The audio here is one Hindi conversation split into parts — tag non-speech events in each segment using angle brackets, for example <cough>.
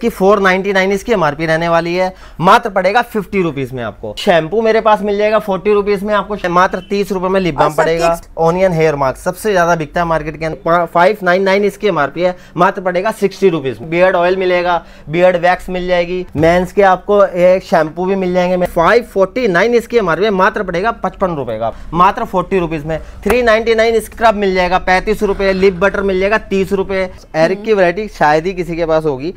कि 499 इसकी एमआरपी रहने वाली है मात्र पड़ेगा फिफ्टी रुपीज में आपको शैम्पू मेरे पास मिल जाएगा फोर्टी रुपीज में आपको मात्र तीस रुपए में लिप बाम अच्छा, पड़ेगा ऑनियन हेयर मार्क सबसे ज्यादा बिकता है मार्केट के अंदर फाइव नाइन नाइन इसकी एमआरपी है मात्र पड़ेगा सिक्सटी रुपीज बियर्ड ऑयल मिलेगा बियर्ड वैक्स मिल जाएगी मेन्स के आपको एक शैम्पू भी मिल जाएंगे फाइव फोर्टी नाइन इसकी एमआरपी मात्र पड़ेगा पचपन का मात्र फोर्टी रुपीज में थ्री नाइनटी नाइन स्क्रब मिल जाएगा पैंतीस लिप बटर मिल जाएगा तीस रुपए एरिक की वरायटी शायद ही किसी के पास होगी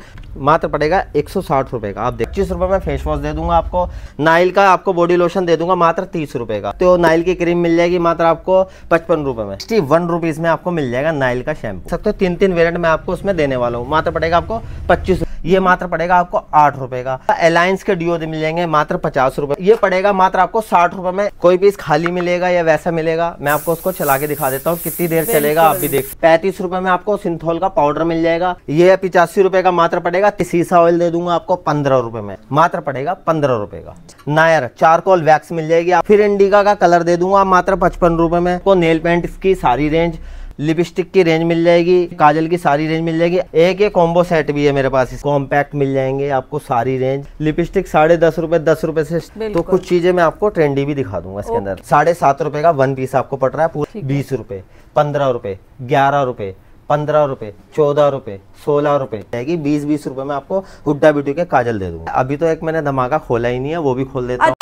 मात्र पड़ेगा एक सौ साठ रुपये का आप देख पच्चीस रुपए में फेस वॉश दे दूंगा आपको नाइल का आपको बॉडी लोशन दे दूंगा मात्र तीस रुपए का तो नाइल की क्रीम मिल जाएगी मात्र आपको पचपन रुपए में सिक्सटी वन रुपीज़ में आपको मिल जाएगा नाइल का शैम्पू सकते हो तीन तीन वेरियंट में आपको उसमें देने वाला हूँ मात्र पड़ेगा आपको पच्चीस ये मात्र पड़ेगा आपको आठ रुपए का अलायंस के डिओ मिल जाएंगे मात्र पचास रुपए ये पड़ेगा मात्र आपको साठ रुपए में कोई पीस खाली मिलेगा या वैसा मिलेगा मैं आपको उसको चला के दिखा देता हूँ कितनी देर चलेगा आप भी देख पैंतीस रुपए में आपको सिंथोल का पाउडर मिल जाएगा ये पिचासी रुपए का मात्र पड़ेगा पट्टी सीसा ऑयल दे दूंगा आपको पंद्रह रुपए में मात्र पड़ेगा पंद्रह रुपए का नायर चारकोल वैक्स मिल जाएगी फिर इंडिका का कलर दे दूंगा मात्र पचपन रुपए में आपको नेल पेंट की सारी रेंज लिपस्टिक की रेंज मिल जाएगी काजल की सारी रेंज मिल जाएगी एक एक कॉम्बो सेट भी है मेरे पास कॉम्पैक्ट मिल जाएंगे आपको सारी रेंज लिपस्टिक साढ़े दस रूपए दस रूपए से तो कुछ चीजें मैं आपको ट्रेंडी भी दिखा दूंगा इसके अंदर साढ़े सात रूपए का वन पीस आपको पड़ रहा है बीस रूपए पंद्रह रूपए ग्यारह रूपए पंद्रह रुपए चौदह रुपए सोलह रुपए जाएगी बीस बीस रुपए में आपको हुड्डा ब्यूटी के काजल दे दूंगा अभी तो एक मैंने धमाका खोला ही नहीं है वो भी खोल देता हूँ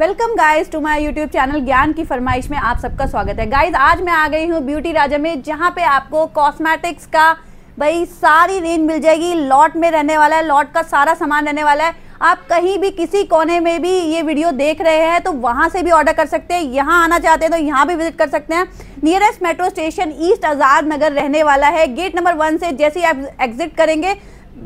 welcome guys to my YouTube channel ज्ञान की फरमाइश में आप सबका स्वागत है गाइज आज मैं आ गई हूँ ब्यूटी राजा में जहाँ पे आपको कॉस्मेटिक्स का भाई सारी रेंज मिल जाएगी लॉट में रहने वाला है लॉट का सारा सामान रहने वाला है आप कहीं भी किसी कोने में भी ये वीडियो देख रहे हैं तो वहाँ से भी ऑर्डर कर सकते हैं यहाँ आना चाहते हैं तो यहाँ भी विजिट कर सकते हैं nearest metro station east Azad Nagar रहने वाला है गेट नंबर वन से जैसे ही आप एग्जिट करेंगे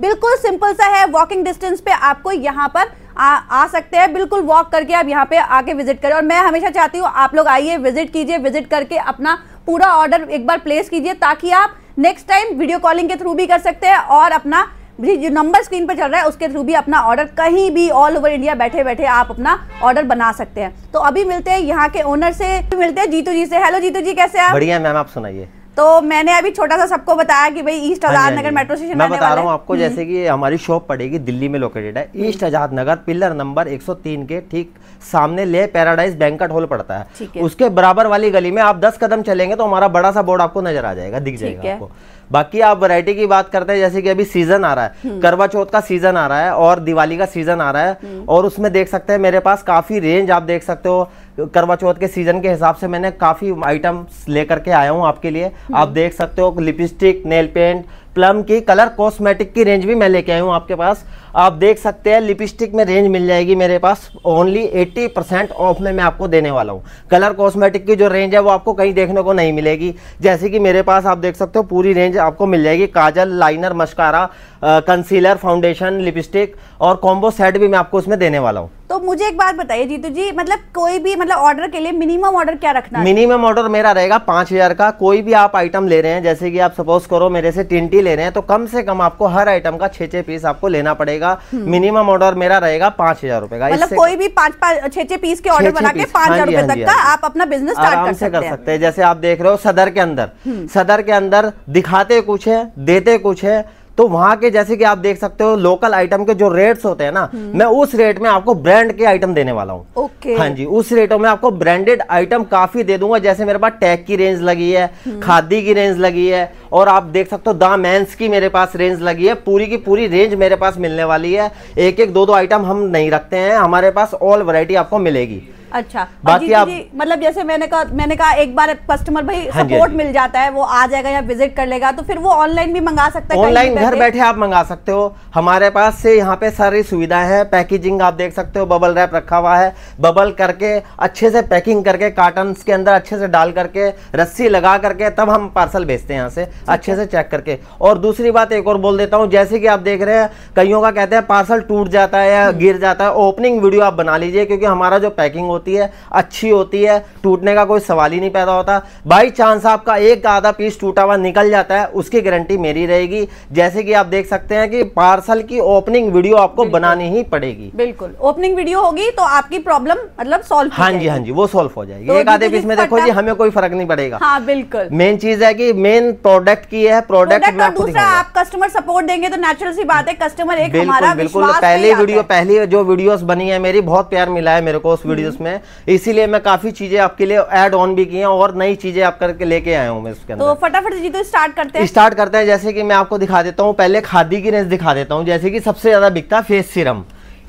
बिल्कुल सिंपल सा है वॉकिंग डिस्टेंस पे आपको यहाँ पर आ, आ सकते हैं बिल्कुल वॉक करके आप यहाँ पे आके विजिट करें और मैं हमेशा चाहती हूँ आप लोग आइए विजिट कीजिए विजिट करके अपना पूरा ऑर्डर एक बार प्लेस कीजिए ताकि आप नेक्स्ट टाइम वीडियो कॉलिंग के थ्रू भी कर सकते हैं और अपना जी जो नंबर स्क्रीन पर चल रहा है उसके थ्रू भी अपना ऑर्डर कहीं भी ऑल ओवर इंडिया बैठे बैठे आप अपना ऑर्डर बना सकते हैं तो अभी मिलते हैं यहाँ के ओनर से मिलते हैं जीतू जी से हेलो जीतू जी कैसे आप बढ़िया मैम आप सुनाइए तो मैंने अभी छोटा सा सबको बताया कि भाई ईस्ट हाँ आजाद हाँ नगर मेट्रो स्टेशन मैं बता रहा हूँ आपको हम्म। जैसे कि हमारी शॉप पड़ेगी दिल्ली में लोकेटेड है ईस्ट हम्म। आजाद नगर पिलर नंबर 103 के ठीक सामने ले पैराडाइज बैंकट हॉल पड़ता है उसके बराबर वाली गली में आप 10 कदम चलेंगे तो हमारा बड़ा सा बोर्ड आपको नजर आ जाएगा दिख जाएगा आपको बाकी आप वैरायटी की बात करते हैं जैसे कि अभी सीजन आ रहा है हम्म। करवा चौथ का सीजन आ रहा है और दिवाली का सीजन आ रहा है हम्म। और उसमें देख सकते हैं मेरे पास काफी रेंज आप देख सकते हो करवा चौथ के सीजन के हिसाब से मैंने काफी आइटम्स लेकर के आया हूँ आपके लिए हम्म। आप देख सकते हो लिपस्टिक नेल पेंट प्लम की कलर कॉस्मेटिक की रेंज भी मैं लेके आया हूँ आपके पास आप देख सकते हैं लिपस्टिक में रेंज मिल जाएगी मेरे पास ओनली 80 परसेंट ऑफ में मैं आपको देने वाला हूँ कलर कॉस्मेटिक की जो रेंज है वो आपको कहीं देखने को नहीं मिलेगी जैसे कि मेरे पास आप देख सकते हो पूरी रेंज आपको मिल जाएगी काजल liner mascara concealer foundation lipstick और कॉम्बो सेट भी मैं आपको उसमें देने वाला हूँ तो मुझे एक बात बताइए जीतू जी मतलब कोई भी मतलब ऑर्डर के लिए मिनिमम ऑर्डर क्या रखना मिनिमम ऑर्डर मेरा रहेगा पांच हज़ार का कोई भी आप आइटम ले रहे हैं जैसे कि आप सपोज करो मेरे से टिंटी ले रहे हैं तो कम से कम आपको हर आइटम का छः छह पीस आपको लेना पड़ेगा मिनिमम हम्म। ऑर्डर मेरा रहेगा पांच हज़ार रुपए का मतलब कोई भी पांच पांच छः छः पीस के ऑर्डर बना के पाँच हज़ार हाँ रूपए हाँ तक हाँ का आप अपना बिजनेस आराम से कर सकते हैं जैसे आप देख रहे हो सदर के अंदर हम्म। सदर के अंदर दिखाते कुछ है देते कुछ है तो वहां के जैसे कि आप देख सकते हो लोकल आइटम के जो रेट्स होते हैं ना हम्म। मैं उस रेट में आपको ब्रांड के आइटम देने वाला हूँ हाँ जी उस रेटों में आपको ब्रांडेड आइटम काफी दे दूंगा जैसे मेरे पास टैग की रेंज लगी है हम्म। खादी की रेंज लगी है और आप देख सकते हो द मैंस की मेरे पास रेंज लगी है पूरी की पूरी रेंज मेरे पास मिलने वाली है एक एक दो दो आइटम हम नहीं रखते हैं हमारे पास ऑल वरायटी आपको मिलेगी अच्छा बाकी आप मतलब जैसे मैंने कहा मैंने कहा एक बार कस्टमर भाई हाँ सपोर्ट हाँ मिल जाता है वो आ जाएगा या विजिट कर लेगा तो फिर वो ऑनलाइन भी मंगा सकता है ऑनलाइन घर बैठे आप मंगा सकते हो हमारे पास से यहाँ पे सारी सुविधाएं हैं पैकेजिंग आप देख सकते हो बबल रैप रखा हुआ है बबल करके अच्छे से पैकिंग करके कार्टन के अंदर अच्छे से डाल करके रस्सी लगा करके तब हम पार्सल भेजते हैं यहाँ से अच्छा। अच्छे से चेक करके और दूसरी बात एक और बोल देता हूँ जैसे कि आप देख रहे हैं कईयों का कहते हैं पार्सल टूट जाता है या हम्म। गिर जाता है ओपनिंग वीडियो आप बना लीजिए क्योंकि हमारा जो पैकिंग होती है अच्छी होती है टूटने का कोई सवाल ही नहीं पैदा होता बाई चांस आपका एक आधा पीस टूटा हुआ निकल जाता है उसकी गारंटी मेरी रहेगी जैसे कि आप देख सकते हैं कि पार्सल की ओपनिंग वीडियो आपको बनानी ही पड़ेगी बिल्कुल ओपनिंग वीडियो होगी तो आपकी प्रॉब्लम मतलब सोल्व हाँ जी हाँ जी वो सोल्व हो जाएगी तो एक आधे पीस में देखो जी हमें कोई फर्क नहीं पड़ेगा हाँ बिल्कुल मेन चीज है की मेन प्रोडक्ट की है प्रोडक्ट दूसरा आप कस्टमर सपोर्ट देंगे तो नेचुरल सी बात है कस्टमर एक हमारा बिल्कुल पहली वीडियो पहली जो वीडियोस बनी है मेरी बहुत प्यार मिला है मेरे को उस वीडियोस हम्म। में में इसीलिए मैं काफी चीजें आपके लिए एड ऑन भी की हैं और नई चीजें आप करके लेके आया हूँ मैं इसके तो अंदर तो फटाफट जी तो स्टार्ट करते हैं स्टार्ट करते हैं जैसे कि मैं आपको दिखा देता हूँ पहले खादी की रेंज दिखा देता हूँ जैसे की सबसे ज्यादा बिकता फेस सीरम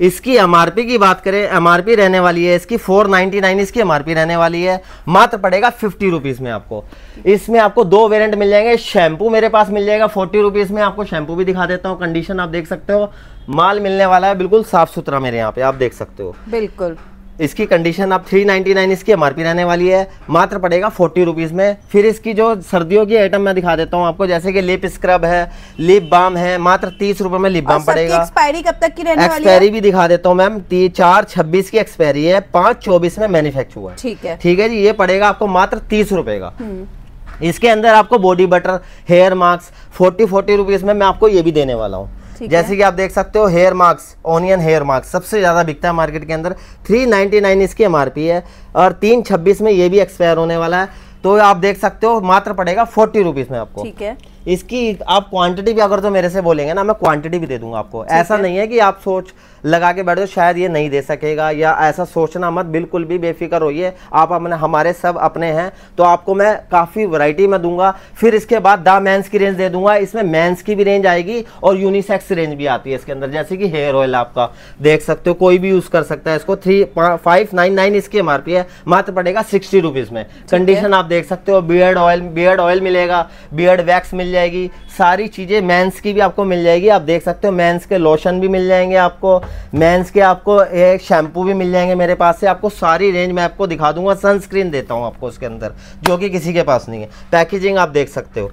इसकी एमआरपी की बात करें एमआरपी रहने वाली है इसकी 499 इसकी एमआरपी रहने वाली है मात्र पड़ेगा फिफ्टी रुपीज़ में आपको इसमें आपको दो वेरिएंट मिल जाएंगे शैम्पू मेरे पास मिल जाएगा फोर्टी रुपीज़ में आपको शैम्पू भी दिखा देता हूँ कंडीशन आप देख सकते हो माल मिलने वाला है बिल्कुल साफ सुथरा मेरे यहाँ पे आप देख सकते हो बिल्कुल इसकी कंडीशन आप 399 इसकी एम रहने वाली है मात्र पड़ेगा फोर्टी रुपीज़ में फिर इसकी जो सर्दियों की आइटम मैं दिखा देता हूँ आपको जैसे कि लिप स्क्रब है लिप बाम है मात्र तीस रुपये में लिप बाम पड़ेगा एक्सपायरी कब तक की रहने एक्सपायरी भी दिखा देता हूँ मैम चार छब्बीस की एक्सपायरी है पाँच चौबीस में मैन्युफैक्चर हुआ है ठीक है ठीक है जी ये पड़ेगा आपको मात्र तीस रुपये का हम्म। इसके अंदर आपको body butter hair mask forty forty rupees में मैं आपको ये भी देने वाला हूँ जैसे कि आप देख सकते हो hair masks onion hair masks सबसे ज़्यादा बिकता है मार्केट के अंदर 399 इसकी एम है और 326 में ये भी एक्सपायर होने वाला है तो आप देख सकते हो मात्र पड़ेगा फोर्टी रुपीज़ में आपको ठीक है इसकी आप क्वांटिटी भी अगर तो मेरे से बोलेंगे ना मैं क्वांटिटी भी दे दूंगा आपको ऐसा है? नहीं है कि आप सोच लगा के बैठ शायद ये नहीं दे सकेगा या ऐसा सोचना मत बिल्कुल भी बेफिक्र होइए आप अपने हमारे सब अपने हैं तो आपको मैं काफ़ी वैरायटी में दूंगा फिर इसके बाद द मेंस की रेंज दे दूंगा इसमें मैंस की भी रेंज आएगी और यूनिसेक्स रेंज भी आती है इसके अंदर जैसे कि हेयर ऑयल आपका देख सकते हो कोई भी यूज़ कर सकता है इसको थ्री फाइव नाइन नाइन इसकी एम है मात्र पड़ेगा सिक्सटी रुपीज़ में कंडीशन आप देख सकते हो बियर्ड ऑयल बियर्ड ऑयल मिलेगा बियर्ड वैक्स मिल जाएगी सारी चीज़ें मेंस की भी आपको मिल जाएगी आप देख सकते हो मेंस के लोशन भी मिल जाएंगे आपको मेंस के आपको एक शैम्पू भी मिल जाएंगे मेरे पास से आपको सारी रेंज मैं आपको दिखा दूंगा सनस्क्रीन देता हूँ आपको उसके अंदर जो कि किसी के पास नहीं है पैकेजिंग आप देख सकते हो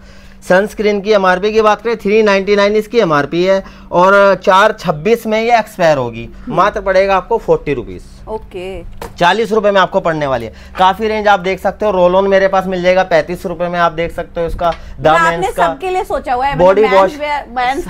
सनस्क्रीन की एम की बात करें थ्री नाइन्टी नाइन इसकी एम है और चार छब्बीस में ये एक्सपायर होगी मात्र पड़ेगा आपको फोर्टी रुपीज़ ओके चालीस रुपये में आपको पड़ने वाली है काफी रेंज आप देख सकते हो रोल ऑन मेरे पास मिल जाएगा पैंतीस रुपए में आप देख सकते हो इसका का सबके लिए सोचा हुआ है बॉडी वॉश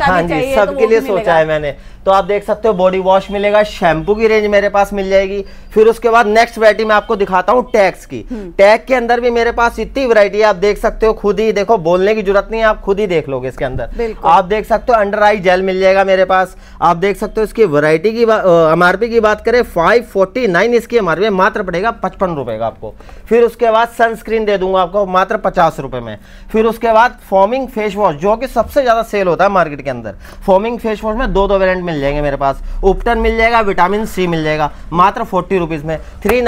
हाँ जी तो सबके लिए सोचा है मैंने तो आप देख सकते हो बॉडी वॉश मिलेगा शैम्पू की रेंज मेरे पास मिल जाएगी फिर उसके बाद नेक्स्ट वरायटी मैं आपको दिखाता हूँ टैक्स की टैग हम्म। के अंदर भी मेरे पास इतनी वरायटी है आप देख सकते हो खुद ही देखो बोलने की जरूरत नहीं है आप खुद ही देख लोगे इसके अंदर आप देख सकते हो अंडर आई जेल मिल जाएगा मेरे पास आप देख सकते हो इसकी वरायटी की एमआरपी की बात करें फाइव इसकी एमआरपी हजार में मात्र पड़ेगा पचपन रुपये का आपको फिर उसके बाद सनस्क्रीन दे दूंगा आपको मात्र पचास रुपये में फिर उसके बाद फॉर्मिंग फेस वॉश जो कि सबसे ज़्यादा सेल होता है मार्केट के अंदर फॉर्मिंग फेस वॉश में दो दो वेरियंट मिल जाएंगे मेरे पास उपटन मिल जाएगा विटामिन सी मिल जाएगा मात्र फोर्टी रुपीज़ में थ्री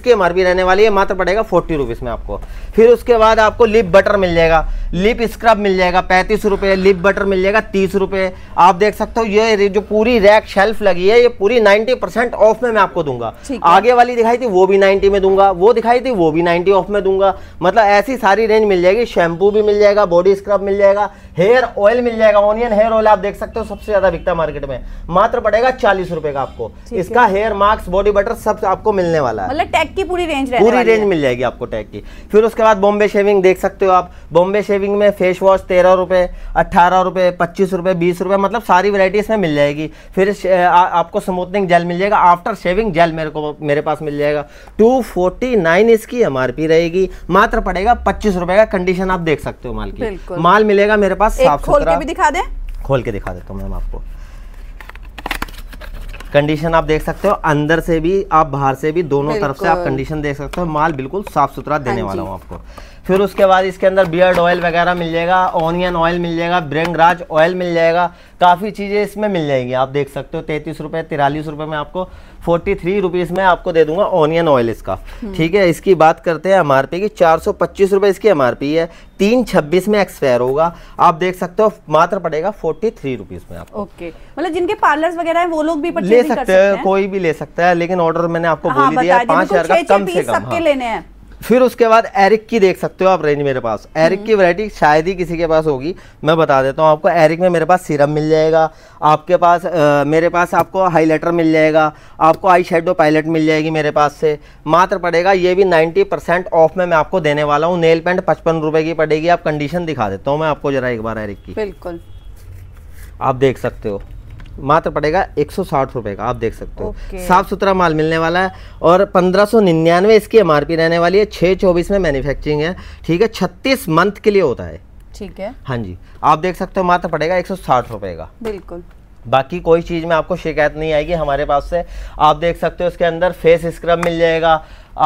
इसकी एम रहने वाली है मात्र पड़ेगा फोर्टी रुपीज़ में आपको फिर उसके बाद आपको लिप बटर मिल जाएगा लिप स्क्रब मिल जाएगा पैंतीस रुपये लिप बटर मिल जाएगा तीस रुपये आप देख सकते हो ये जो पूरी रैक शेल्फ लगी है ये पूरी नाइन्टी परसेंट ऑफ में मैं आपको दूंगा आगे वाली दिखाई थी वो भी 90 में दूंगा वो दिखाई थी वो भी 90 ऑफ में दूंगा मतलब ऐसी सारी रेंज मिल जाएगी शैम्पू भी मिल जाएगा बॉडी स्क्रब मिल जाएगा हेयर ऑयल मिल जाएगा ऑनियन हेयर ऑयल आप देख सकते हो सबसे ज़्यादा बिकता मार्केट में मात्र पड़ेगा चालीस रुपए का आपको इसका हेयर मार्क्स बॉडी बटर सब आपको मिलने वाला है मतलब टैग की पूरी रेंज पूरी रेंज मिल जाएगी आपको टैग की फिर उसके बाद बॉम्बे शेविंग देख सकते हो आप बॉम्बे शेविंग में फेस वॉश तेरह रुपए अट्ठारह रुपए पच्चीस रुपए बीस रुपए मतलब सारी वेराइटी इसमें मिल जाएगी फिर आपको स्मूथनिंग जेल मिल जाएगा आफ्टर शेविंग जेल मेरे को मेरे पास पास मिल जाएगा टू फोर्टी नाइन इसकी एम रहेगी मात्र पड़ेगा पच्चीस रुपए का कंडीशन आप देख सकते हो माल की माल मिलेगा मेरे पास साफ खोल के भी दिखा दे खोल के दिखा देता हूँ मैम आपको कंडीशन आप देख सकते हो अंदर से भी आप बाहर से भी दोनों तरफ से आप कंडीशन देख सकते हो माल बिल्कुल साफ सुथरा देने हाँ वाला हूँ आपको फिर उसके बाद इसके अंदर बियर्ड ऑयल वगैरह मिल जाएगा ऑनियन ऑयल मिल जाएगा ब्रेंगराज ऑयल मिल जाएगा काफ़ी चीज़ें इसमें मिल जाएगी आप देख सकते हो तैंतीस रुपये तिरालीस रुपये में आपको फोर्टी थ्री रुपीज़ में आपको दे दूंगा ऑनियन ऑयल इसका हम्म। ठीक है इसकी बात करते हैं एम आर पी की चार सौ पच्चीस रुपये इसकी एम आर पी है तीन छब्बीस में एक्सपायर होगा आप देख सकते हो मात्र पड़ेगा फोर्टी थ्री रुपीज़ में आपको ओके मतलब जिनके पार्लर्स वगैरह हैं वो लोग भी ले सकते हैं कोई भी ले सकता है लेकिन ऑर्डर मैंने आपको बोल हाँ, दिया मतलब पाँच हज़ार का कम से कम हाँ। लेने हैं फिर उसके बाद एरिक की देख सकते हो आप रेंज मेरे पास एरिक की वरायटी हम्म। शायद ही किसी के पास होगी मैं बता देता हूँ आपको एरिक में मेरे पास सीरम मिल जाएगा आपके पास आ, मेरे पास आपको हाईलाइटर मिल जाएगा आपको आई शेडो पायलट मिल जाएगी मेरे पास से मात्र पड़ेगा ये भी 90 परसेंट ऑफ में मैं आपको देने वाला हूँ नेल पेंट पचपन रुपये की पड़ेगी आप कंडीशन दिखा देता हूँ मैं आपको जरा एक बार एरिक की बिल्कुल आप देख सकते हो मात्र पड़ेगा एक सौ साठ रुपए का आप देख सकते हो साफ सुथरा माल मिलने वाला है और पंद्रह सौ निन्यानवे इसकी एम रहने वाली है छः चौबीस में मैन्युफैक्चरिंग है ठीक है छत्तीस मंथ के लिए होता है ठीक है हाँ जी आप देख सकते हो मात्र पड़ेगा एक सौ साठ रुपए का बिल्कुल बाकी कोई चीज़ में आपको शिकायत नहीं आएगी हमारे पास से आप देख सकते हो इसके अंदर फेस स्क्रब मिल जाएगा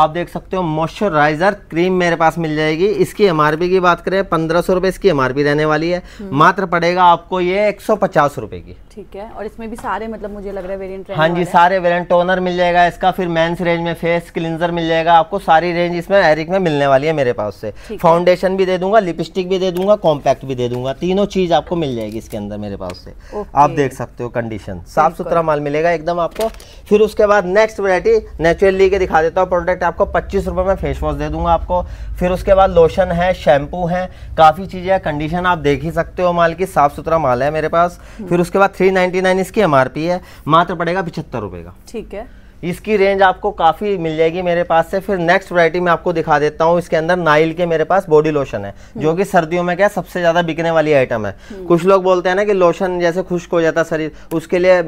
आप देख सकते हो मॉइस्चराइजर क्रीम मेरे पास मिल जाएगी इसकी एम की बात करें पंद्रह सौ रुपए इसकी एम रहने वाली है हम्म। मात्र पड़ेगा आपको ये एक सौ पचास रुपए की ठीक है और इसमें भी सारे मतलब मुझे लग रहा है वेरिएंट हाँ जी सारे वेरिएंट टोनर मिल जाएगा इसका फिर मेंस रेंज में फेस क्लिनजर मिल जाएगा आपको सारी रेंज इसमें एरिक में मिलने वाली है मेरे पास से फाउंडेशन भी दे दूंगा लिपस्टिक भी दे दूंगा कॉम्पैक्ट भी दे दूंगा तीनों चीज आपको मिल जाएगी इसके अंदर मेरे पास से आप देख सकते हो कंडीशन साफ सुथरा माल मिलेगा एकदम आपको फिर उसके बाद नेक्स्ट वेरायटी नेचुरली के दिखा देता हूँ प्रोडक्ट आपको पच्चीस रुपये में फेस वॉश दे दूंगा आपको फिर उसके बाद लोशन है शैम्पू है काफ़ी चीज़ें कंडीशन आप देख ही सकते हो माल की साफ सुथरा माल है मेरे पास हम्म। फिर उसके बाद थ्री नाइन्टी नाइन इसकी एम है मात्र पड़ेगा पिछहत्तर रुपये का ठीक है इसकी रेंज आपको काफ़ी मिल जाएगी मेरे पास से फिर नेक्स्ट वरायटी मैं आपको दिखा देता हूँ इसके अंदर नाइल के मेरे पास बॉडी लोशन है जो कि सर्दियों में क्या सबसे ज़्यादा बिकने वाली आइटम है हम्म। कुछ लोग बोलते हैं ना कि लोशन जैसे खुश्क हो जाता शरीर उसके लिए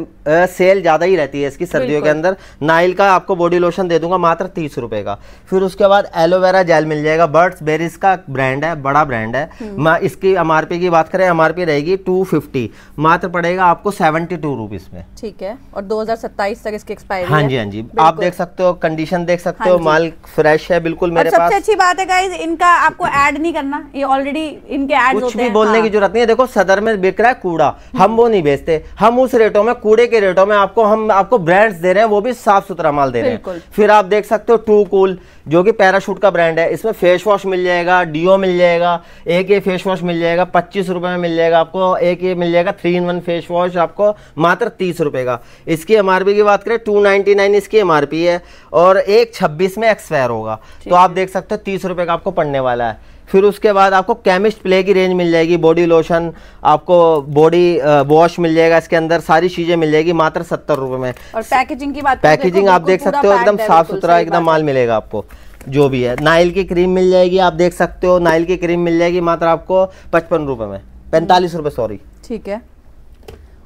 सेल ज़्यादा ही रहती है इसकी सर्दियों के अंदर नाइल का आपको बॉडी लोशन दे दूंगा मात्र तीस रुपये का फिर उसके बाद एलोवेरा जेल मिल जाएगा बर्ड्स बेरीज का ब्रांड है बड़ा ब्रांड है हम्म। इसकी एम की बात करें एम रहेगी टू मात्र पड़ेगा आपको सेवेंटी टू में ठीक है और दो तक इसकी एक्सपायरी हाँ, हाँ जी हाँ जी आप देख सकते हो कंडीशन देख सकते हो हाँ माल फ्रेश है बिल्कुल मेरे सबसे पास सबसे अच्छी बात है इनका आपको ऐड नहीं करना ये ऑलरेडी इनके ऐड कुछ भी बोलने की हाँ। जरूरत नहीं है देखो सदर में बिक रहा है कूड़ा हम हम्म। वो नहीं बेचते हम उस रेटों में कूड़े के रेटों में आपको हम आपको ब्रांड्स दे रहे हैं वो भी साफ सुथरा माल दे रहे हैं फिर आप देख सकते हो टू कूल जो कि पैराशूट का ब्रांड है इसमें फेस वॉश मिल जाएगा डीओ मिल जाएगा एक ये फेस वॉश मिल जाएगा पच्चीस रुपये में मिल जाएगा आपको एक ये मिल जाएगा three in one face wash आपको मात्र तीस रुपये का इसकी एम की बात करें टू इसकी एम है और एक छब्बीस में एक्सपायर होगा तो आप देख सकते हो तीस रुपये का आपको पड़ने वाला है फिर उसके बाद आपको केमिस्ट प्ले की रेंज मिल जाएगी बॉडी लोशन आपको बॉडी वॉश मिल जाएगा इसके अंदर सारी चीज़ें मिल जाएगी मात्र सत्तर रुपए में और पैकेजिंग की बात पैकेजिंग तो आप देख सकते हो एकदम साफ़ सुथरा एकदम माल मिलेगा आपको जो भी है नाइल की क्रीम मिल जाएगी आप देख सकते हो नाइल की क्रीम मिल जाएगी मात्र आपको पचपन रुपए में पैंतालीस रुपए सॉरी ठीक है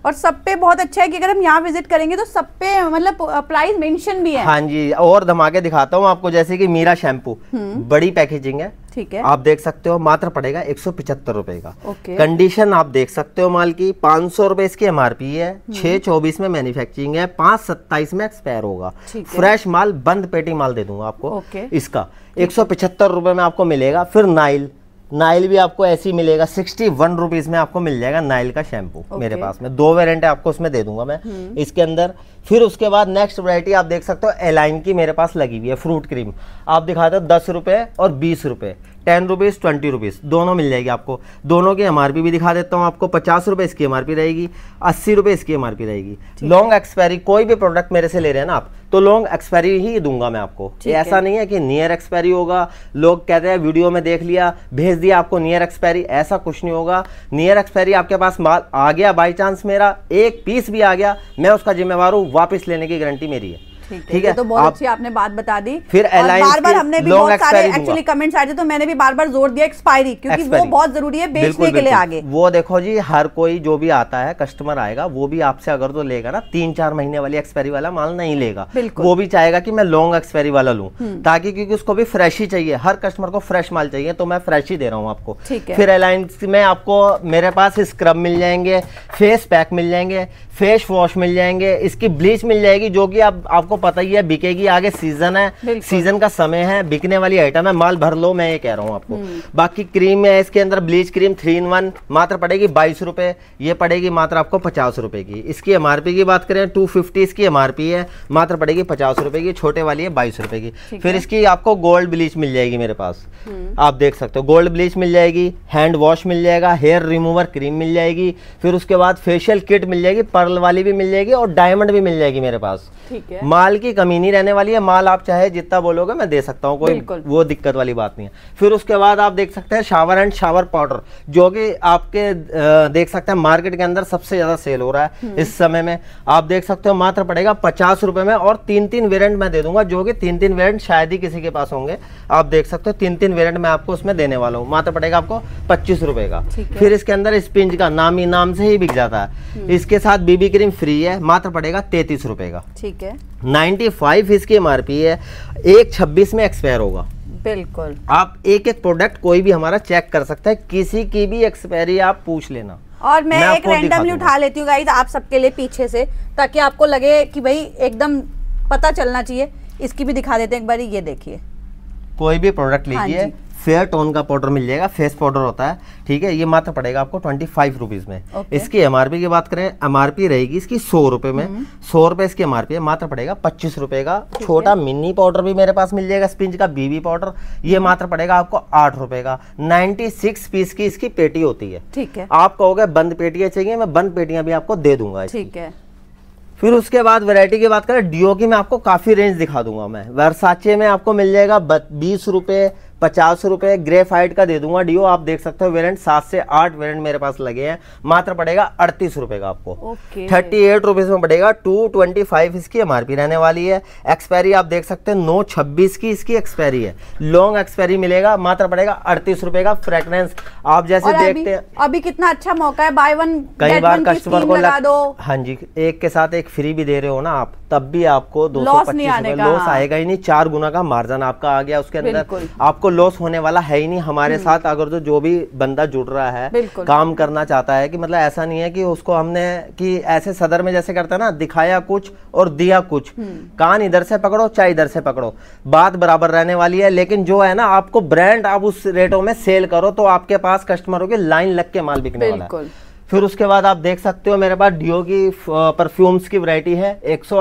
और सब पे बहुत अच्छा है कि अगर हम यहाँ विजिट करेंगे तो सब पे मतलब प्राइस मेंशन भी है हाँ जी और धमाके दिखाता हूँ आपको जैसे कि मीरा शैम्पू हम्म। बड़ी पैकेजिंग है ठीक है आप देख सकते हो मात्र पड़ेगा एक सौ पिछहत्तर रूपए का कंडीशन आप देख सकते हो माल की पाँच सौ रूपए इसकी पी है हम्म। छह चौबीस में मैन्युफैक्चरिंग है पांच सत्ताईस में एक्सपायर होगा फ्रेश माल बंद पेटी माल दे दूंगा आपको इसका एक सौ पिछहत्तर रूपए में आपको मिलेगा फिर नाइल नाइल भी आपको ऐसे ही मिलेगा सिक्सटी वन रुपीज में आपको मिल जाएगा नाइल का शैम्पू okay. मेरे पास में दो वेरियंट है आपको उसमें दे दूंगा मैं हम्म। इसके अंदर फिर उसके बाद नेक्स्ट वैरायटी आप देख सकते हो एलाइन की मेरे पास लगी हुई है फ्रूट क्रीम आप दिखाते हो दस रुपए और बीस रुपए टेन रुपीज़ ट्वेंटी रुपीज़ दोनों मिल जाएगी आपको दोनों की एम भी दिखा देता हूँ आपको पचास रुपये इसकी एम रहेगी अस्सी रुपये इसकी एम रहेगी लॉन्ग एक्सपायरी कोई भी प्रोडक्ट मेरे से ले रहे हैं ना आप तो लॉन्ग एक्सपायरी ही दूंगा मैं आपको ऐसा नहीं है कि नियर एक्सपायरी होगा लोग कहते हैं वीडियो में देख लिया भेज दिया आपको नियर एक्सपायरी ऐसा कुछ नहीं होगा नियर एक्सपायरी आपके पास माल आ गया बाई चांस मेरा एक पीस भी आ गया मैं उसका जिम्मेवार हूँ वापस लेने की गारंटी मेरी है ठीक है तो बहुत अच्छी आपने बात बता दी फिर बार बार हमने भी बहुत सारे एक्चुअली कमेंट्स आए थे तो मैंने भी बार बार जोर दिया एक्सपायरी क्योंकि वो बहुत जरूरी है बेचने के लिए आगे वो देखो जी हर कोई जो भी आता है कस्टमर आएगा वो भी आपसे अगर तो लेगा ना तीन चार महीने वाली एक्सपायरी वाला माल नहीं लेगा वो भी चाहेगा की मैं लॉन्ग एक्सपायरी वाला लूँ हम्म। ताकि क्योंकि उसको भी फ्रेश ही चाहिए हर कस्टमर को फ्रेश माल चाहिए तो मैं फ्रेश ही दे रहा हूँ आपको फिर अलायंस में आपको मेरे पास स्क्रब मिल जाएंगे फेस पैक मिल जाएंगे फेस वॉश मिल जाएंगे इसकी ब्लीच मिल जाएगी जो कि आप आपको पता ही है बिकेगी आगे सीजन है सीजन का समय है बिकने वाली आइटम है माल भर लो मैं ये कह रहा हूँ आपको हम्म। बाकी क्रीम है इसके अंदर bleach cream three in one मात्र पड़ेगी बाईस रुपए ये पड़ेगी मात्र आपको पचास रुपए की इसकी एम की बात करें टू इसकी एम है मात्र पड़ेगी पचास रुपए की छोटे वाली है बाईस रुपए की फिर इसकी आपको गोल्ड ब्लीच मिल जाएगी मेरे पास हम्म। आप देख सकते हो गोल्ड ब्लीच मिल जाएगी हैंड वॉश मिल जाएगा हेयर रिमूवर क्रीम मिल जाएगी फिर उसके बाद फेशियल किट मिल जाएगी पर पर्ल वाली भी मिल जाएगी और डायमंड भी मिल जाएगी मेरे पास ठीक है माल की कमी नहीं रहने वाली है माल आप चाहे जितना बोलोगे मैं दे सकता हूँ कोई वो दिक्कत वाली बात नहीं है फिर उसके बाद आप देख सकते हैं शावर एंड शावर पाउडर जो कि आपके देख सकते हैं मार्केट के अंदर सबसे ज्यादा सेल हो रहा है हम्म। इस समय में आप देख सकते हो मात्र पड़ेगा पचास रुपए में और तीन तीन वेरियंट मैं दे दूंगा जो कि तीन तीन वेरियंट शायद ही किसी के पास होंगे आप देख सकते हो तीन तीन वेरियंट मैं आपको उसमें देने वाला हूँ मात्र पड़ेगा आपको पच्चीस रुपए का फिर इसके अंदर स्पिंज का नाम ही नाम से ही बिक जाता है हम्म। इसके साथ बीबी क्रीम फ्री है मात्र पड़ेगा तैतीस रुपए का ठीक है नाइन्टी फाइव इसकी एम है एक छब्बीस में एक्सपायर होगा बिल्कुल आप एक एक प्रोडक्ट कोई भी हमारा चेक कर सकता है किसी की भी एक्सपायरी आप पूछ लेना और मैं, मैं एक रैंडमली उठा लेती हूँ आप सबके लिए पीछे से ताकि आपको लगे की भाई एकदम पता चलना चाहिए इसकी भी दिखा देते एक बार ये देखिए कोई भी प्रोडक्ट हाँ लीजिए फेयर टोन का पाउडर मिल जाएगा फेस पाउडर होता है ठीक है ये मात्र पड़ेगा आपको ट्वेंटी फाइव रुपीज़ में okay. इसकी एमआरपी की बात करें एमआरपी रहेगी इसकी सौ रुपये में हम्म। सौ रुपए इसकी एमआरपी है मात्र पड़ेगा पच्चीस रुपए का छोटा मिनी पाउडर भी मेरे पास मिल जाएगा स्पिंज का बीबी पाउडर ये हम्म। मात्र पड़ेगा आपको आठ रुपए का नाइनटी सिक्स पीस की इसकी पेटी होती है ठीक है आप कहोगे बंद पेटियाँ चाहिए मैं बंद पेटियाँ भी आपको दे दूंगा ठीक है फिर उसके बाद वैरायटी की बात करें डीओ की मैं आपको काफ़ी रेंज दिखा दूंगा मैं वर्साचे में आपको मिल जाएगा बीस रुपये पचास रुपये ग्रेफाइट का दे दूंगा डीओ आप देख सकते हो वेरियंट सात से आठ वेरियंट मेरे पास लगे हैं मात्र पड़ेगा अड़तीस रुपये का आपको थर्टी एट रुपीज़ में पड़ेगा टू ट्वेंटी फाइव इसकी एम रहने वाली है एक्सपायरी आप देख सकते हैं नौ छब्बीस की इसकी एक्सपायरी है लॉन्ग एक्सपायरी मिलेगा मात्र पड़ेगा अड़तीस रुपये का फ्रेगनेंस आप जैसे देखते हैं अभी कितना अच्छा मौका है बाय वन कई बार कस्टमर को लगा दो हाँ जी एक के साथ एक फ्री भी दे रहे हो ना आप तब भी आपको दो सौ पच्चीस लॉस हाँ। आएगा ही नहीं चार गुना का मार्जन आपका आ गया उसके अंदर आपको लॉस होने वाला है ही नहीं हमारे हम्म। साथ अगर जो तो जो भी बंदा जुड़ रहा है काम करना चाहता है कि मतलब ऐसा नहीं है कि उसको हमने कि ऐसे सदर में जैसे करता है ना दिखाया कुछ और दिया कुछ हम्म। कान इधर से पकड़ो चाहे इधर से पकड़ो बात बराबर रहने वाली है लेकिन जो है ना आपको ब्रांड आप उस रेटों में सेल करो तो आपके पास कस्टमरों की लाइन लग के माल बिकने वाला है फिर उसके बाद आप देख सकते हो मेरे पास डियो की परफ्यूम्स की वैरायटी है एक सौ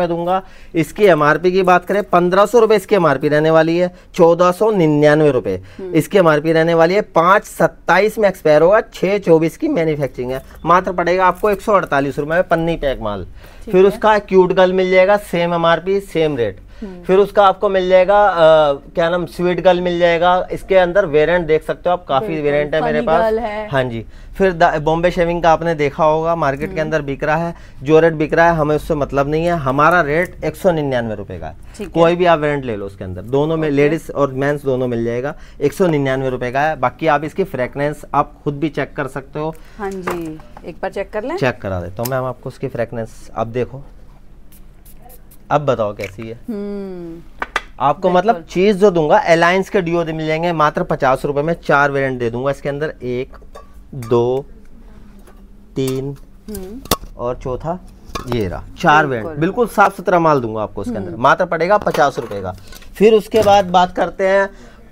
में दूंगा इसकी एमआरपी की बात करें पंद्रह सौ रुपये इसकी एमआरपी रहने वाली है चौदह सौ निन्यानवे रुपये हम्म। इसकी एमआरपी रहने वाली है पाँच सत्ताईस में एक्सपायर होगा छः चौबीस की मैन्युफैक्चरिंग है मात्र पड़ेगा आपको एक सौ में पन्नी पैक माल फिर उसका क्यूट गल मिल जाएगा सेम एम सेम रेट हम्म। फिर उसका आपको मिल जाएगा आ, क्या नाम स्वीट गर्ल मिल जाएगा इसके अंदर वेरिएंट देख सकते हो आप काफी वेरिएंट है मेरे पास हाँ जी फिर बॉम्बे शेविंग का आपने देखा होगा मार्केट के हम्म। अंदर बिक रहा है जो रेट बिक रहा है हमें उससे मतलब नहीं है हमारा रेट एक सौ निन्यानवे रुपए का है कोई भी आप वेरेंट ले लो उसके अंदर दोनों में लेडीज और मेन्स दोनों मिल जाएगा एक सौ निन्यानवे रुपए का है बाकी आप इसकी फ्रेगनेंस आप खुद भी चेक कर सकते हो हाँ जी एक बार चेक कर ले चेक करा देता हूँ मैम आपको उसकी फ्रेगनेंस आप देखो अब बताओ कैसी है हम्म। आपको मतलब चीज जो दूंगा अलायंस के डिओ मिल जाएंगे मात्र पचास रुपए में चार वेरियंट दे दूंगा इसके अंदर एक दो तीन हम्म। और चौथा ये रहा चार वेरियंट बिल्कुल साफ सुथरा माल दूंगा आपको उसके अंदर हम्म। मात्र पड़ेगा पचास रुपए का फिर उसके बाद बात करते हैं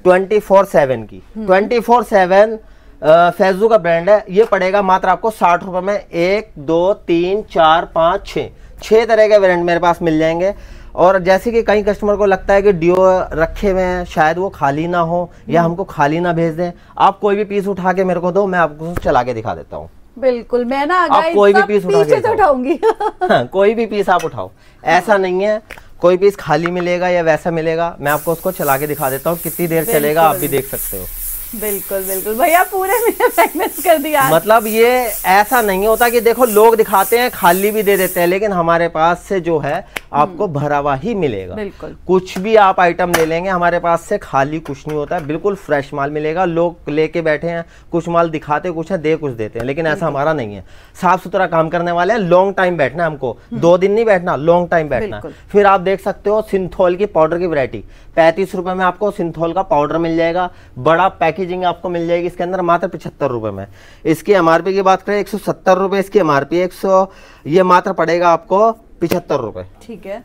ट्वेंटी फोर सेवन की ट्वेंटी फोर सेवन फैजू का ब्रांड है ये पड़ेगा मात्र आपको साठ रुपए में एक दो तीन चार पाँच छः छः तरह के वेरियंट मेरे पास मिल जाएंगे और जैसे कि कई कस्टमर को लगता है कि डिओ रखे हुए हैं शायद वो खाली ना हो या हमको खाली ना भेज दें आप कोई भी पीस उठा के मेरे को दो मैं आपको चला के दिखा देता हूँ बिल्कुल मैं ना आप कोई भी पीस उठा के उठाऊंगी <laughs> हाँ, कोई भी पीस आप उठाओ ऐसा नहीं है कोई पीस खाली मिलेगा या वैसा मिलेगा मैं आपको उसको चला के दिखा देता हूँ कितनी देर चलेगा आप भी देख सकते हो बिल्कुल बिल्कुल भैया पूरे मेरे फेमस तो कर दिया मतलब ये ऐसा नहीं होता कि देखो लोग दिखाते हैं खाली भी दे देते हैं लेकिन हमारे पास से जो है आपको हम्म। भरा हुआ ही मिलेगा बिल्कुल कुछ भी आप आइटम ले लेंगे हमारे पास से खाली कुछ नहीं होता है बिल्कुल फ्रेश माल मिलेगा लोग लेके बैठे हैं कुछ माल दिखाते कुछ है दे कुछ देते हैं लेकिन ऐसा हमारा नहीं है साफ सुथरा काम करने वाले हैं लॉन्ग टाइम बैठना है हमको हम्म। दो दिन नहीं बैठना लॉन्ग टाइम बैठना फिर आप देख सकते हो सिंथोल की पाउडर की वरायटी पैंतीस रुपए में आपको सिंथोल का पाउडर मिल जाएगा बड़ा पैकेट पैकेजिंग आपको मिल जाएगी इसके अंदर मात्र पचहत्तर रुपये में इसकी एम की बात करें एक सौ इसकी एम आर पी ये मात्र पड़ेगा आपको पिछहत्तर रुपये ठीक है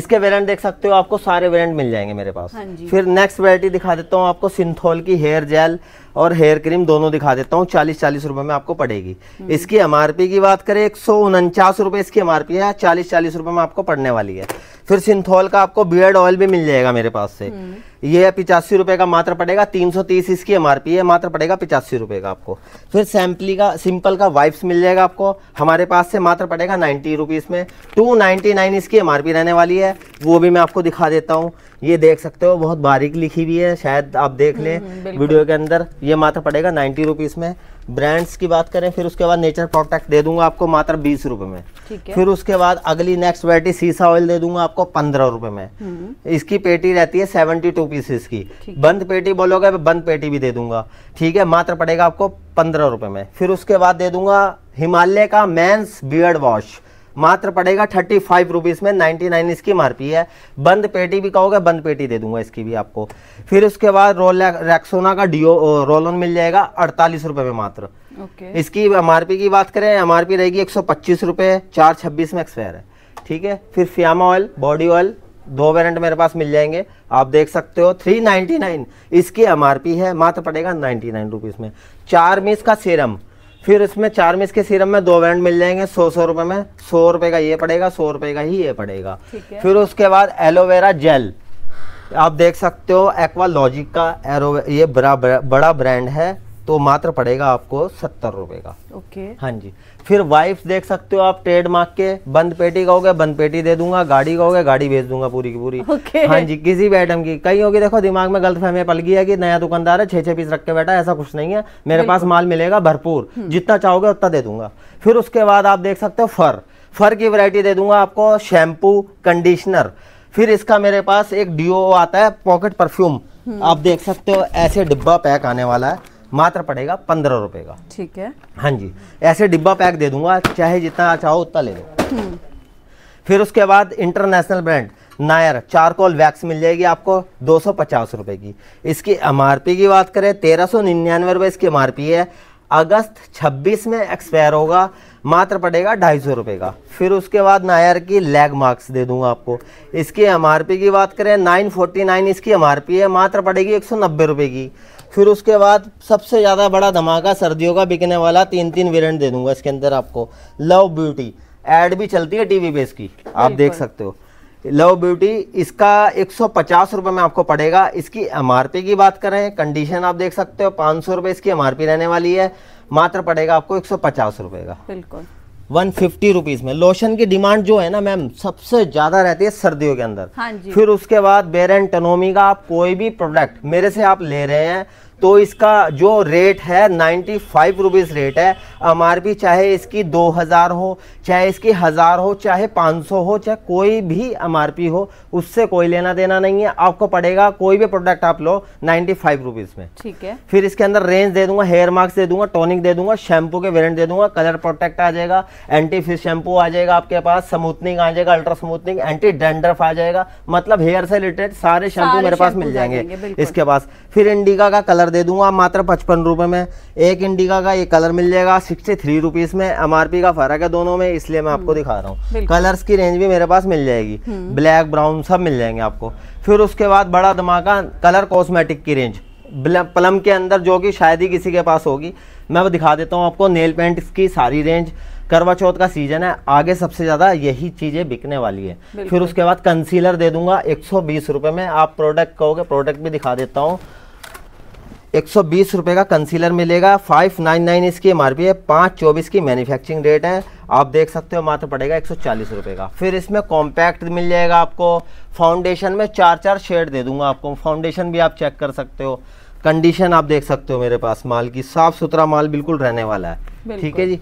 इसके वेरिएंट देख सकते हो आपको सारे वेरिएंट मिल जाएंगे मेरे पास हाँ जी। फिर नेक्स्ट वेरायटी दिखा देता हूँ आपको सिंथोल की हेयर जेल और हेयर क्रीम दोनों दिखा देता हूँ चालीस चालीस रुपये में आपको पड़ेगी इसकी एम की बात करें एक सौ उनचास रुपए इसकी एम है चालीस चालीस रुपए में आपको पड़ने वाली है फिर सिंथोल का आपको बियर्ड ऑयल भी मिल जाएगा मेरे पास से हम्म। ये पिचासी रुपए का मात्र पड़ेगा तीन सौ तीस इसकी एम है मात्र पड़ेगा पिचासी रुपए का आपको फिर सैम्पली का सिंपल का वाइप्स मिल जाएगा आपको हमारे पास से मात्र पड़ेगा नाइन्टी रुपीज़ में टू नाइन्टी नाइन इसकी एम रहने वाली है वो भी मैं आपको दिखा देता हूँ ये देख सकते हो बहुत बारीक लिखी हुई है शायद आप देख लें हम्म, वीडियो के अंदर ये मात्र पड़ेगा नाइन्टी रुपीज़ में ब्रांड्स की बात करें फिर उसके बाद नेचर प्रोटेक्ट दे दूंगा आपको मात्र बीस रुपये में फिर उसके बाद अगली नेक्स्ट वैरायटी सीसा ऑयल दे दूंगा आपको पंद्रह रुपये में हम्म। इसकी पेटी रहती है सेवेंटी टू पीसेस की बंद पेटी बोलोगे मैं बंद पेटी भी दे दूंगा ठीक है मात्र पड़ेगा आपको पंद्रह रुपये में फिर उसके बाद दे दूंगा हिमालय का मैंस बियर्ड वॉश मात्र पड़ेगा थर्टी फाइव रुपीज़ में नाइन्टी नाइन इसकी मारपी है बंद पेटी भी कहोगे बंद पेटी दे दूंगा इसकी भी आपको फिर उसके बाद रोल रैक्सोना का डिओ रोल ऑन मिल जाएगा अड़तालीस रुपये में मात्र okay. इसकी एमआरपी की बात करें एमआरपी रहेगी एक सौ पच्चीस रुपये चार छब्बीस में एक्सपायर है ठीक है फिर फ्यामा ऑयल बॉडी ऑयल दो वेरेंट मेरे पास मिल जाएंगे आप देख सकते हो थ्री नाइनटी नाइन इसकी पी है मात्र पड़ेगा नाइन्टी नाइन रुपीज़ में चार मिस का सीरम फिर इसमें चार मिस के सीरम में दो बैंड मिल जाएंगे सौ सौ रुपए में सौ रुपये का ये पड़ेगा सौ रुपए का ही ये पड़ेगा फिर उसके बाद एलोवेरा जेल आप देख सकते हो एक्वा लॉजिक का एरो ये बड़ा बड़ा ब्रांड है तो मात्र पड़ेगा आपको सत्तर रुपए का ओके हाँ जी फिर वाइफ देख सकते हो आप ट्रेडमार्क के बंद पेटी कहोगे बंद पेटी दे दूंगा गाड़ी कहोगे गाड़ी भेज दूंगा पूरी की पूरी okay. हाँ जी किसी भी आइटम की कहीं होगी देखो दिमाग में गलत फहमी पल गई है कि नया दुकानदार है छह छह पीस रख के बैठा ऐसा कुछ नहीं है मेरे पास माल मिलेगा भरपूर हम्म। जितना चाहोगे उतना दे दूंगा फिर उसके बाद आप देख सकते हो फर फर की वरायटी दे दूंगा आपको शैम्पू कंडीशनर फिर इसका मेरे पास एक डिओ आता है पॉकेट परफ्यूम हम्म। आप देख सकते हो ऐसे डिब्बा पैक आने वाला है मात्र पड़ेगा पंद्रह रुपए का ठीक है हाँ जी ऐसे डिब्बा पैक दे दूंगा चाहे जितना चाहो उतना ले लो हम्म। फिर उसके बाद इंटरनेशनल ब्रांड नायर चारकोल वैक्स मिल जाएगी आपको दो सौ पचास रुपये की इसकी एम की बात करें तेरह सौ निन्यानवे रुपये इसकी एम है अगस्त 26 में एक्सपायर होगा मात्र पड़ेगा ढाई सौ रुपये का फिर उसके बाद नायर की लेग मार्क्स दे दूंगा आपको इसकी एम की बात करें 949 इसकी एम है मात्र पड़ेगी एक सौ नब्बे रुपए की फिर उसके बाद सबसे ज़्यादा बड़ा धमाका सर्दियों का बिकने वाला तीन तीन वेरियंट दे दूंगा इसके अंदर आपको लव ब्यूटी एड भी चलती है टीवी बेस की आप देख सकते हो लव ब्यूटी इसका एक सौ में आपको पड़ेगा इसकी एम की बात करें कंडीशन आप देख सकते हो पाँच सौ इसकी एम रहने वाली है मात्र पड़ेगा आपको एक सौ का बिल्कुल वन फिफ्टी रुपीज में लोशन की डिमांड जो है ना मैम सबसे ज्यादा रहती है सर्दियों के अंदर हाँ जी। फिर उसके बाद बेर एंड टनोमी का आप कोई भी प्रोडक्ट मेरे से आप ले रहे हैं तो इसका जो रेट है नाइन्टी फाइव रुपीज़ रेट है एम चाहे इसकी दो हज़ार हो चाहे इसकी हज़ार हो चाहे पाँच सौ हो चाहे कोई भी एम हो उससे कोई लेना देना नहीं है आपको पड़ेगा कोई भी प्रोडक्ट आप लो नाइन्टी फाइव रुपीज़ में ठीक है फिर इसके अंदर रेंज दे दूंगा हेयर मार्क्स दे दूंगा टॉनिक दे दूंगा शैम्पू के वेरेंट दे दूंगा कलर प्रोटेक्ट आ जाएगा एंटी फिश शैम्पू आ जाएगा आपके पास स्मूथनिंग आ जाएगा अल्ट्रा स्मूथनिंग एंटी डेंड्रफ आ जाएगा मतलब हेयर से रिलेटेड सारे शैम्पू मेरे पास मिल जाएंगे इसके पास फिर इंडिका का कलर दे दूंगा मात्र पचपन रुपये में एक इंडिका का ये कलर मिल जाएगा सिक्सटी थ्री रुपीज़ में एम का फ़र्क है दोनों में इसलिए मैं आपको दिखा रहा हूँ कलर्स की रेंज भी मेरे पास मिल जाएगी ब्लैक हम्म। ब्राउन सब मिल जाएंगे आपको फिर उसके बाद बड़ा धमाका कलर कॉस्मेटिक की रेंज प्लम के अंदर जो कि शायद ही किसी के पास होगी मैं दिखा देता हूँ आपको नेल पेंट की सारी रेंज करवा चौथ का सीजन है आगे सबसे ज़्यादा यही चीज़ें बिकने वाली है फिर उसके बाद कंसीलर दे दूंगा एक सौ में आप प्रोडक्ट कहोगे प्रोडक्ट भी दिखा देता हूँ एक सौ बीस का कंसीलर मिलेगा फाइव नाइन नाइन इसकी एम आर पी है पाँच चौबीस की मैन्युफैक्चरिंग रेट है आप देख सकते हो मात्र पड़ेगा एक सौ चालीस का फिर इसमें कॉम्पैक्ट मिल जाएगा आपको फाउंडेशन में चार चार शेड दे दूंगा आपको फाउंडेशन भी आप चेक कर सकते हो कंडीशन आप देख सकते हो मेरे पास माल की साफ़ सुथरा माल बिल्कुल रहने वाला है ठीक है जी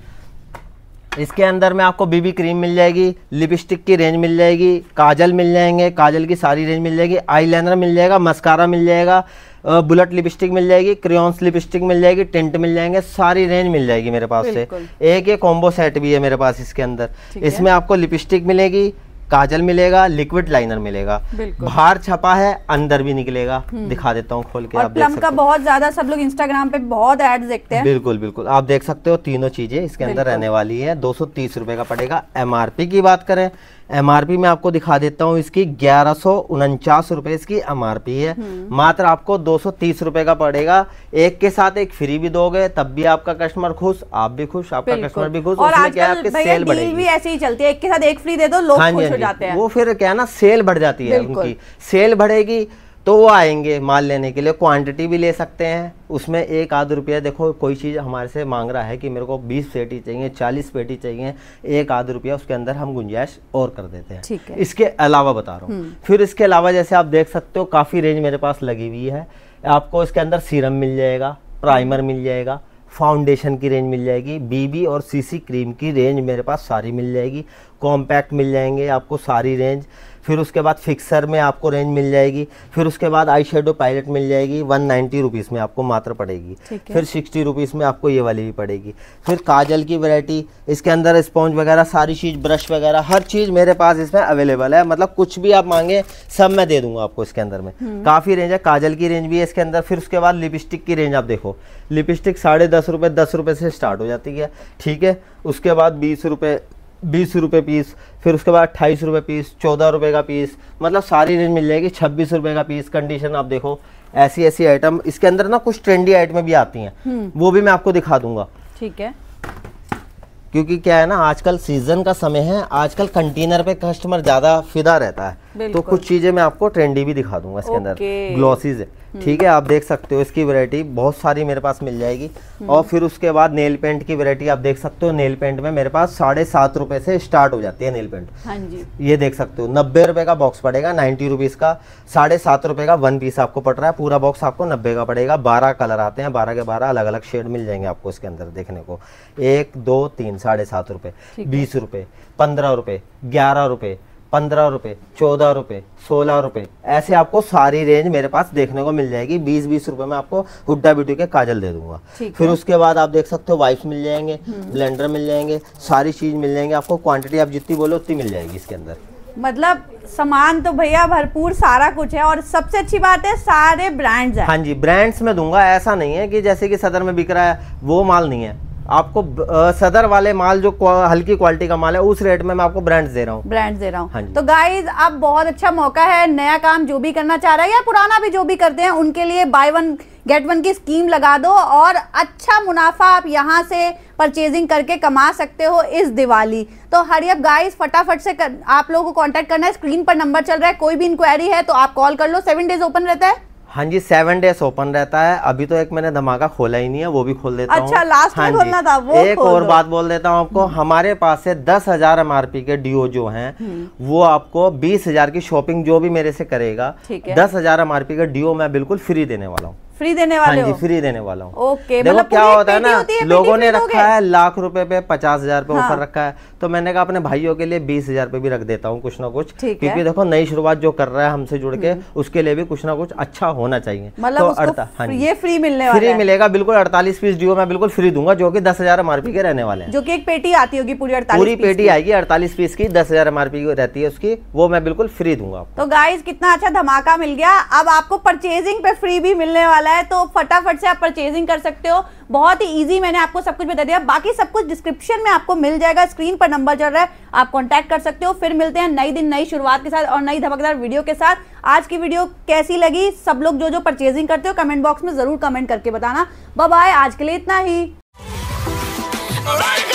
इसके अंदर में आपको बीबी क्रीम मिल जाएगी लिपस्टिक की रेंज मिल जाएगी काजल मिल जाएंगे काजल की सारी रेंज मिल जाएगी आईलाइनर मिल जाएगा मस्कारा मिल जाएगा बुलेट लिपस्टिक मिल जाएगी क्रियॉन्स लिपस्टिक मिल जाएगी टेंट मिल जाएंगे सारी रेंज मिल जाएगी मेरे पास से एक एक कॉम्बो सेट भी है मेरे पास इसके अंदर इसमें आपको लिपस्टिक मिलेगी काजल मिलेगा लिक्विड लाइनर मिलेगा बाहर छपा है अंदर भी निकलेगा हम्म। दिखा देता हूँ खोल के और आप प्लम का बहुत ज्यादा सब लोग इंस्टाग्राम पे बहुत एड्स देखते हैं बिल्कुल बिल्कुल आप देख सकते हो तीनों चीजें इसके अंदर रहने वाली है दो सौ तीस का पड़ेगा एमआरपी की बात करें एमआरपी मैं आपको दिखा देता हूँ इसकी ग्यारह सौ उनचास रूपए इसकी एमआरपी है हम्म। मात्र आपको दो सौ तीस रुपये का पड़ेगा एक के साथ एक फ्री भी दोगे तब भी आपका कस्टमर खुश आप भी खुश आपका कस्टमर भी खुश और क्या आपके सेल बढ़ेगी भी ऐसे ही चलती है एक के साथ एक फ्री दे दो लोग हाँ खुश हो हाँ जाते हैं वो फिर क्या है ना सेल बढ़ जाती है उनकी सेल बढ़ेगी तो वो आएंगे माल लेने के लिए क्वांटिटी भी ले सकते हैं उसमें एक आध रुपया देखो कोई चीज़ हमारे से मांग रहा है कि मेरे को 20 पेटी चाहिए 40 पेटी चाहिए एक आध रुपया उसके अंदर हम गुंजाइश और कर देते हैं ठीक है इसके अलावा बता रहा हूँ हम्म। फिर इसके अलावा जैसे आप देख सकते हो काफ़ी रेंज मेरे पास लगी हुई है आपको इसके अंदर सीरम मिल जाएगा प्राइमर मिल जाएगा फाउंडेशन की रेंज मिल जाएगी बीबी और सीसी क्रीम की रेंज मेरे पास सारी मिल जाएगी कॉम्पैक्ट मिल जाएंगे आपको सारी रेंज फिर उसके बाद फिक्सर में आपको रेंज मिल जाएगी फिर उसके बाद आई शेडो पायलट मिल जाएगी वन नाइन्टी रुपीज़ में आपको मात्र पड़ेगी फिर सिक्सटी रुपीज़ में आपको ये वाली भी पड़ेगी फिर काजल की वैरायटी इसके अंदर स्पॉन्ज वगैरह सारी चीज़ ब्रश वगैरह हर चीज़ मेरे पास इसमें अवेलेबल है मतलब कुछ भी आप मांगे सब मैं दे दूंगा आपको इसके अंदर में हम्म। काफ़ी रेंज है काजल की रेंज भी है इसके अंदर फिर उसके बाद लिपस्टिक की रेंज आप देखो लिपस्टिक साढ़े दस रुपये दस रुपये से स्टार्ट हो जाती है ठीक है उसके बाद बीस रुपये बीस रुपये पीस फिर उसके बाद अट्ठाईस रुपये पीस चौदह रुपये का पीस मतलब सारी रेंज मिल जाएगी छब्बीस रुपये का पीस कंडीशन आप देखो ऐसी ऐसी आइटम इसके अंदर ना कुछ ट्रेंडी आइटमें भी आती हैं हम्म। वो भी मैं आपको दिखा दूंगा ठीक है क्योंकि क्या है ना आजकल सीजन का समय है आजकल कंटेनर पे कस्टमर ज़्यादा फिदा रहता है तो कुछ चीज़ें मैं आपको ट्रेंडी भी दिखा दूंगा इसके अंदर ग्लॉसीज है हम्म। ठीक है आप देख सकते हो इसकी वैरायटी बहुत सारी मेरे पास मिल जाएगी हम्म। और फिर उसके बाद नेल पेंट की वैरायटी आप देख सकते हो नेल पेंट में मेरे पास साढ़े सात रुपये से स्टार्ट हो जाती है नेल पेंट हाँ जी ये देख सकते हो नब्बे रुपए का बॉक्स पड़ेगा नाइन्टी रुपीज़ का साढ़े सात रुपए का वन पीस आपको पड़ रहा है पूरा बॉक्स आपको नब्बे का पड़ेगा बारह कलर आते हैं बारह के बारह अलग अलग शेड मिल जाएंगे आपको इसके अंदर देखने को एक दो तीन साढ़े सात रुपए बीस रुपए पंद्रह रुपए ग्यारह रुपये पंद्रह रुपये चौदह रुपये सोलह रुपये ऐसे आपको सारी रेंज मेरे पास देखने को मिल जाएगी बीस बीस रुपये में आपको हुड्डा ब्यूटी के काजल दे दूंगा फिर उसके बाद आप देख सकते हो वाइप्स मिल जाएंगे ब्लेंडर हम्म। मिल जाएंगे सारी चीज़ मिल जाएंगे आपको क्वांटिटी आप जितनी बोलो उतनी मिल जाएगी इसके अंदर मतलब सामान तो भैया भरपूर सारा कुछ है और सबसे अच्छी बात है सारे ब्रांड्स हैं हाँ जी ब्रांड्स में दूंगा ऐसा नहीं है कि जैसे कि सदर में बिक रहा है वो माल नहीं है आपको सदर वाले माल जो हल्की क्वालिटी का माल है उस रेट में मैं आपको ब्रांड्स दे रहा हूँ ब्रांड्स दे रहा हूँ हाँ तो गाइज आप बहुत अच्छा मौका है नया काम जो भी करना चाह रहे हैं या पुराना भी जो भी करते हैं उनके लिए बाय वन गेट वन की स्कीम लगा दो और अच्छा मुनाफा आप यहाँ से परचेजिंग करके कमा सकते हो इस दिवाली तो हरियप गाइस फटाफट से कर, आप लोगों को कॉन्टेक्ट करना है स्क्रीन पर नंबर चल रहा है कोई भी इंक्वायरी है तो आप कॉल कर लो सेवन डेज ओपन रहता है हाँ जी सेवन डेज ओपन रहता है अभी तो एक मैंने धमाका खोला ही नहीं है वो भी खोल देता अच्छा, हूँ अच्छा लास्ट हाँ खोलना था वो एक और बात बोल देता हूँ आपको हम्म। हमारे पास से दस हजार एम के डीओ जो हैं हम्म। वो आपको बीस हजार की शॉपिंग जो भी मेरे से करेगा दस हजार एम के डीओ मैं बिल्कुल फ्री देने वाला हूँ फ्री देने वाले हाँ जी फ्री देने वाला हूँ ओके देखो मतलब क्या होता है ना लोगों ने रखा है लाख रुपए पे पचास हजार पे ऑफर हाँ। रखा है तो मैंने कहा अपने भाइयों के लिए बीस हजार पे भी रख देता हूँ कुछ ना कुछ क्योंकि देखो नई शुरुआत जो कर रहा है हमसे जुड़ के हम्म। उसके लिए भी कुछ ना कुछ अच्छा होना चाहिए मतलब तो हाँ ये फ्री मिलने फ्री मिलेगा बिल्कुल अड़तालीस पीस डिओ मैं बिल्कुल फ्री दूंगा जो की दस हजार एमआरपी के रहने वाले जो की एक पेटी आती होगी पूरी पूरी पेटी आएगी अड़तालीस पीस की दस हजार की रहती है उसकी वो मैं बिल्कुल फ्री दूंगा तो गाइज कितना अच्छा धमाका मिल गया अब आपको परचेजिंग पे फ्री भी मिलने वाला है रहा है तो फटाफट से आप परचेजिंग कर सकते हो बहुत ही ईजी मैंने आपको सब कुछ बता दिया बाकी सब कुछ डिस्क्रिप्शन में आपको मिल जाएगा स्क्रीन पर नंबर चल रहा है आप कॉन्टैक्ट कर सकते हो फिर मिलते हैं नई दिन नई शुरुआत के साथ और नई धमकदार वीडियो के साथ आज की वीडियो कैसी लगी सब लोग जो जो परचेजिंग करते हो कमेंट बॉक्स में जरूर कमेंट करके बताना आए आज के लिए इतना ही